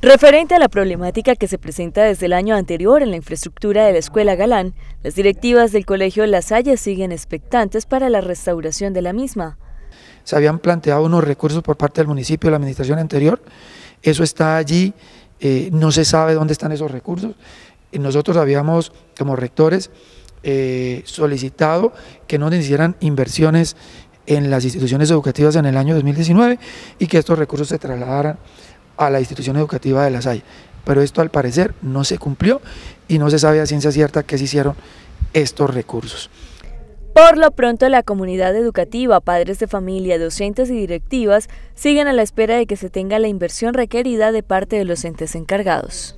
Referente a la problemática que se presenta desde el año anterior en la infraestructura de la Escuela Galán, las directivas del Colegio La siguen expectantes para la restauración de la misma. Se habían planteado unos recursos por parte del municipio de la administración anterior, eso está allí, eh, no se sabe dónde están esos recursos. Nosotros habíamos, como rectores, eh, solicitado que no se hicieran inversiones en las instituciones educativas en el año 2019 y que estos recursos se trasladaran a la institución educativa de la SAI. Pero esto al parecer no se cumplió y no se sabe a ciencia cierta qué se hicieron estos recursos. Por lo pronto, la comunidad educativa, padres de familia, docentes y directivas siguen a la espera de que se tenga la inversión requerida de parte de los entes encargados.